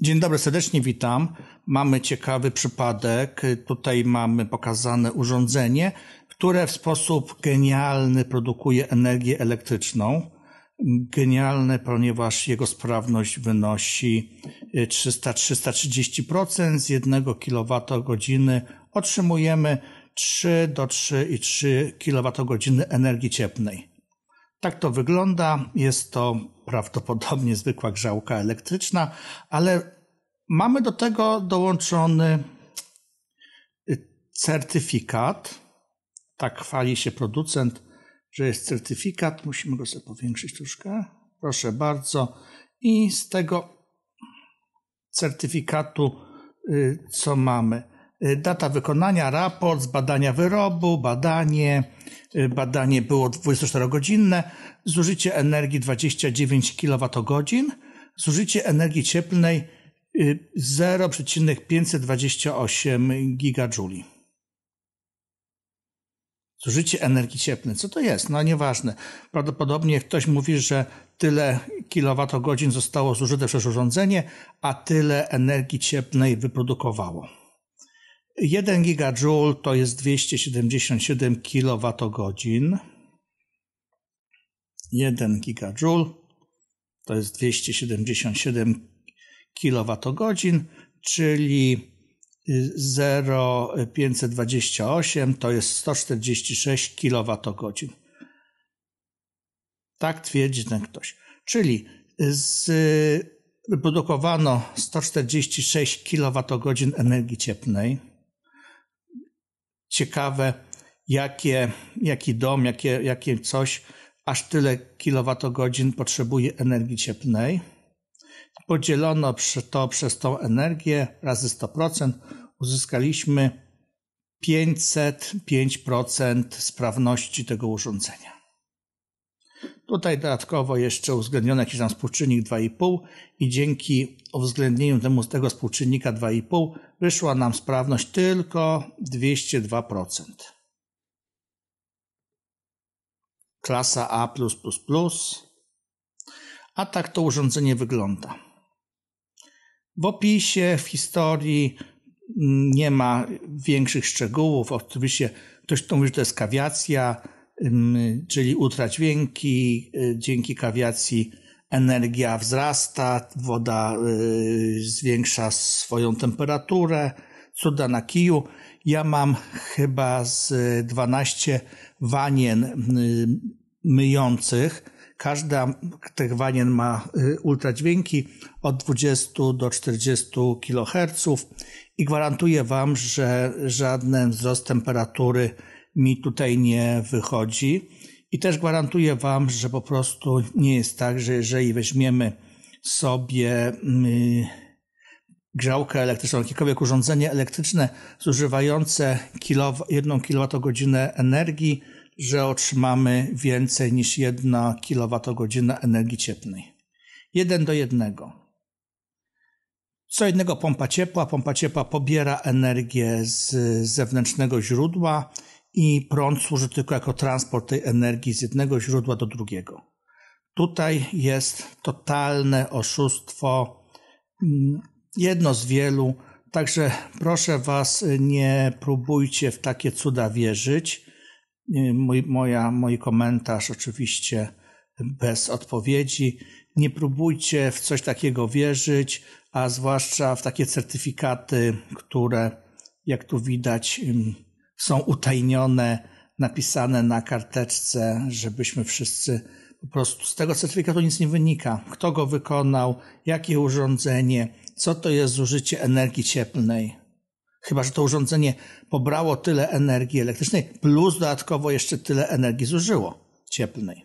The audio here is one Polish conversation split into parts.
Dzień dobry, serdecznie witam. Mamy ciekawy przypadek. Tutaj mamy pokazane urządzenie, które w sposób genialny produkuje energię elektryczną. Genialne, ponieważ jego sprawność wynosi 300-330%. Y, Z 1 kWh otrzymujemy 3 do 3,3 kWh energii cieplnej. Tak to wygląda. Jest to prawdopodobnie zwykła grzałka elektryczna, ale mamy do tego dołączony y, certyfikat. Tak chwali się producent, że jest certyfikat. Musimy go sobie powiększyć troszkę. Proszę bardzo. I z tego certyfikatu, y, co mamy? Y, data wykonania, raport z badania wyrobu, badanie Y, badanie było 24-godzinne, zużycie energii 29 kWh, zużycie energii cieplnej 0,528 y, GJ. Zużycie energii cieplnej. Co to jest? No nieważne. Prawdopodobnie ktoś mówi, że tyle kilowatogodzin zostało zużyte przez urządzenie, a tyle energii cieplnej wyprodukowało. 1 gigajoule to jest 277 kWh. 1 gigajoule to jest 277 kWh, czyli 0,528 y, to jest 146 kWh. Tak twierdzi ten ktoś. Czyli y, z, wyprodukowano 146 kWh energii cieplnej ciekawe, jakie, jaki dom, jakie, jakie coś aż tyle kilowatogodzin potrzebuje energii cieplnej. Podzielono to przez tą energię razy 100%, uzyskaliśmy 505% sprawności tego urządzenia. Tutaj dodatkowo jeszcze uwzględniono jakiś tam współczynnik 2,5 i dzięki uwzględnieniu temu, tego współczynnika 2,5 wyszła nam sprawność tylko 202%. Klasa A++. A tak to urządzenie wygląda. W opisie, w historii nie ma większych szczegółów. Oczywiście ktoś to mówi, że to jest kawiacja, czyli utrać dźwięki, y, dzięki kawiacji energia wzrasta, woda y, zwiększa swoją temperaturę, cuda na kiju. Ja mam chyba z 12 wanien y, myjących. Każda tych wanien ma ultradźwięki od 20 do 40 kHz i gwarantuję Wam, że żaden wzrost temperatury mi tutaj nie wychodzi. I też gwarantuję Wam, że po prostu nie jest tak, że jeżeli weźmiemy sobie mm, grzałkę elektryczną, jakiekolwiek urządzenie elektryczne zużywające 1 kWh energii, że otrzymamy więcej niż 1 kWh energii cieplnej. 1 do 1. Co jednego pompa ciepła. Pompa ciepła pobiera energię z zewnętrznego źródła, i prąd służy tylko jako transport tej energii z jednego źródła do drugiego. Tutaj jest totalne oszustwo, mm, jedno z wielu. Także proszę Was, nie próbujcie w takie cuda wierzyć. Y, mój, moja, mój komentarz oczywiście bez odpowiedzi. Nie próbujcie w coś takiego wierzyć, a zwłaszcza w takie certyfikaty, które, jak tu widać, mm, są utajnione, napisane na karteczce, żebyśmy wszyscy po prostu z tego certyfikatu nic nie wynika. Kto go wykonał, jakie urządzenie, co to jest zużycie energii cieplnej. Chyba, że to urządzenie pobrało tyle energii elektrycznej, plus dodatkowo jeszcze tyle energii zużyło cieplnej.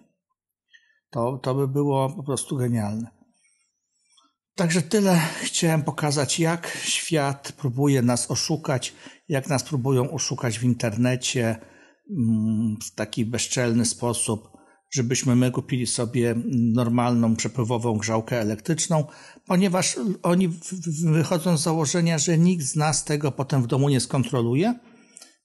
To, to by było po prostu genialne. Także tyle chciałem pokazać, jak świat próbuje nas oszukać, jak nas próbują oszukać w internecie mm, w taki bezczelny sposób, żebyśmy my kupili sobie normalną przepływową grzałkę elektryczną, ponieważ oni wychodzą z założenia, że nikt z nas tego potem w domu nie skontroluje.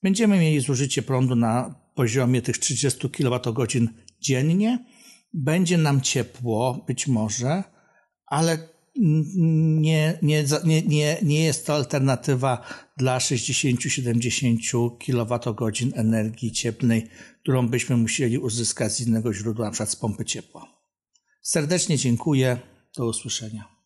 Będziemy mieli zużycie prądu na poziomie tych 30 kWh dziennie. Będzie nam ciepło, być może, ale nie, nie, nie, nie jest to alternatywa dla 60-70 kWh energii cieplnej, którą byśmy musieli uzyskać z innego źródła, na przykład z pompy ciepła. Serdecznie dziękuję. Do usłyszenia.